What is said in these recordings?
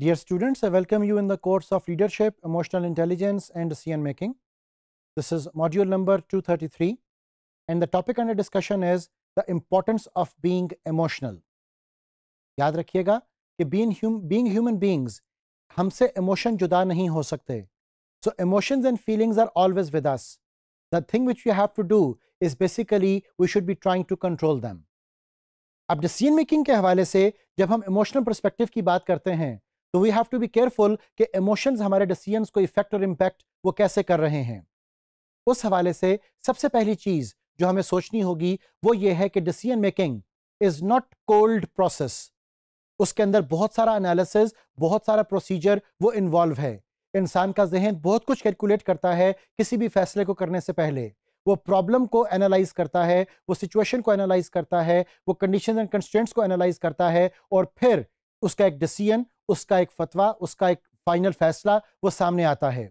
Dear students, I welcome you in the course of Leadership, Emotional Intelligence and Decision Making. This is module number 233 and the topic under discussion is the importance of being emotional. याद रखिएगा कि being, hum, being human beings हमसे emotion जुदा नहीं हो सकते. So emotions and feelings are always with us. The thing which we have to do is basically we should be trying to control them. अब decision making के हवाले से जब हम emotional perspective की बात करते हैं तो we have to be careful कि इमोशंस हमारे डिसीजंस को इफेक्ट और इम्पैक्ट वो कैसे कर रहे हैं उस हवाले से सबसे पहली चीज़ जो हमें सोचनी होगी वो ये है कि decision making is not cold process उसके अंदर बहुत सारा एनालिसिस बहुत सारा प्रोसीजर वो इन्वॉल्व है इंसान का जहन बहुत कुछ कैलकुलेट करता है किसी भी फैसले को करने से पहले वो प्रॉब्लम को एनालाइज करता है वो सिचुएशन को एनालाइज करता है वो कंडीशन एंड कंस्टेंट्स को एनालाइज करता है और फिर उसका एक डिसीजन उसका एक फतवा उसका एक फाइनल फैसला वो सामने आता है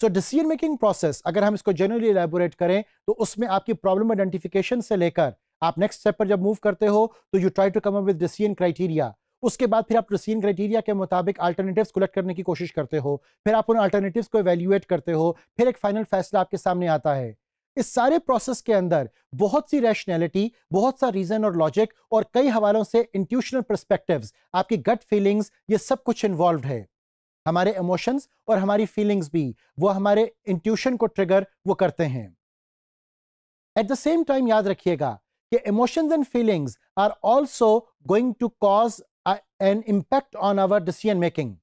सो डिसीजन मेकिंग प्रोसेस अगर हम इसको जनरली एलेबोरेट करें तो उसमें आपकी प्रॉब्लम आइडेंटिफिकेशन से लेकर आप नेक्स्ट स्टेप पर जब मूव करते हो तो you try to come up with decision criteria उसके बाद फिर आप डिसीजन क्राइटेरिया के मुताबिक अल्टरनेटिव्स कलेक्ट करने की कोशिश करते हो फिर आप उन अल्टरनेटिव्स को एवेल्यूएट करते हो फिर एक फाइनल फैसला आपके सामने आता है इस सारे प्रोसेस के अंदर बहुत सी रैशनैलिटी बहुत सा रीजन और लॉजिक और कई हवालों से इंट्यूशनल परस्पेक्टिव आपकी गट फीलिंग्स ये सब कुछ इन्वॉल्व है हमारे इमोशंस और हमारी फीलिंग्स भी वो हमारे इंट्यूशन को ट्रिगर वो करते हैं एट द सेम टाइम याद रखिएगा कि emotions and feelings are also going to cause an impact on our decision making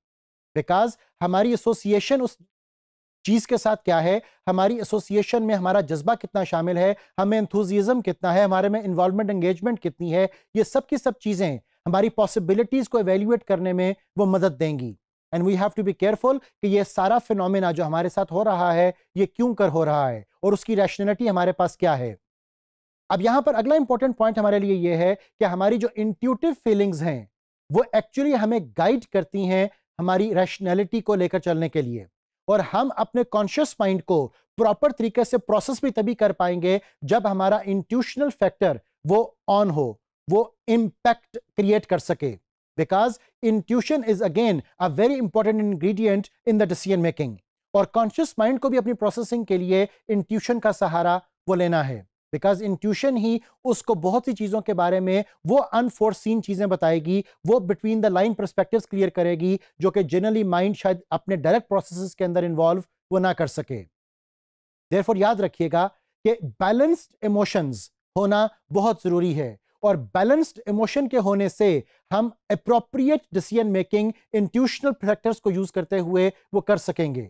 because हमारी एसोसिएशन उस चीज़ के साथ क्या है हमारी एसोसिएशन में हमारा जज्बा कितना शामिल है हमें इंथुजिज़म कितना है हमारे में इन्वॉल्वमेंट एंगेजमेंट कितनी है ये सब की सब चीज़ें हमारी पॉसिबिलिटीज़ को एवेल्यूएट करने में वो मदद देंगी and we have to be careful कि ये सारा फिनोमिना जो हमारे साथ हो रहा है ये क्यों कर हो रहा है और उसकी रैशनलिटी हमारे पास क्या है अब यहाँ पर अगला इंपॉर्टेंट पॉइंट हमारे लिए ये है कि हमारी जो इंट्यूटिव फीलिंग्स हैं वो एक्चुअली हमें गाइड करती हैं हमारी रैशनैलिटी को लेकर चलने के लिए और हम अपने कॉन्शियस माइंड को प्रॉपर तरीके से प्रोसेस भी तभी कर पाएंगे जब हमारा इंट्यूशनल फैक्टर वो ऑन हो वो इम्पैक्ट क्रिएट कर सके because intuition is again a very important ingredient in the decision making और कॉन्शियस माइंड को भी अपनी प्रोसेसिंग के लिए इंट्यूशन का सहारा वो लेना है बिकॉज इंट्यूशन ही उसको बहुत सी चीज़ों के बारे में वो अनफोर्सिन चीज़ें बताएगी वो between the line perspective clear करेगी जो कि जनरली माइंड शायद अपने डायरेक्ट प्रोसेस के अंदर इन्वॉल्व वो ना कर सके देरफोर याद रखिएगा कि बैलेंस्ड इमोशंस होना बहुत ज़रूरी है और बैलेंस्ड इमोशन के होने से हम appropriate decision making intuitional factors को यूज़ करते हुए वो कर सकेंगे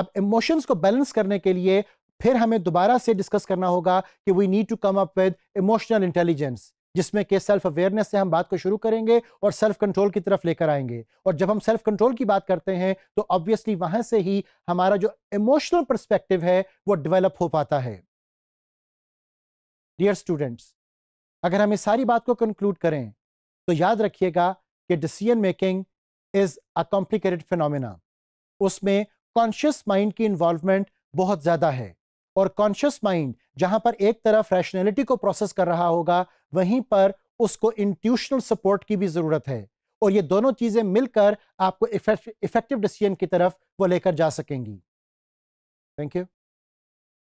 अब इमोशंस को बैलेंस करने के लिए फिर हमें दोबारा से डिस्कस करना होगा कि we need to come up with emotional intelligence जिसमें कि सेल्फ अवेयरनेस से हम बात को शुरू करेंगे और सेल्फ कंट्रोल की तरफ लेकर आएंगे और जब हम सेल्फ कंट्रोल की बात करते हैं तो ऑब्वियसली वहां से ही हमारा जो इमोशनल परस्पेक्टिव है वो डेवलप हो पाता है डियर स्टूडेंट्स अगर हम इस सारी बात को कंक्लूड करें तो याद रखिएगा कि decision making is a complicated phenomena उसमें कॉन्शियस माइंड की इन्वॉल्वमेंट बहुत ज्यादा है और कॉन्शियस माइंड जहां पर एक तरफ रैशनैलिटी को प्रोसेस कर रहा होगा वहीं पर उसको इंट्यूशनल सपोर्ट की भी जरूरत है और ये दोनों चीजें मिलकर आपको इफेक्टिव डिसीजन की तरफ वो लेकर जा सकेंगी थैंक यू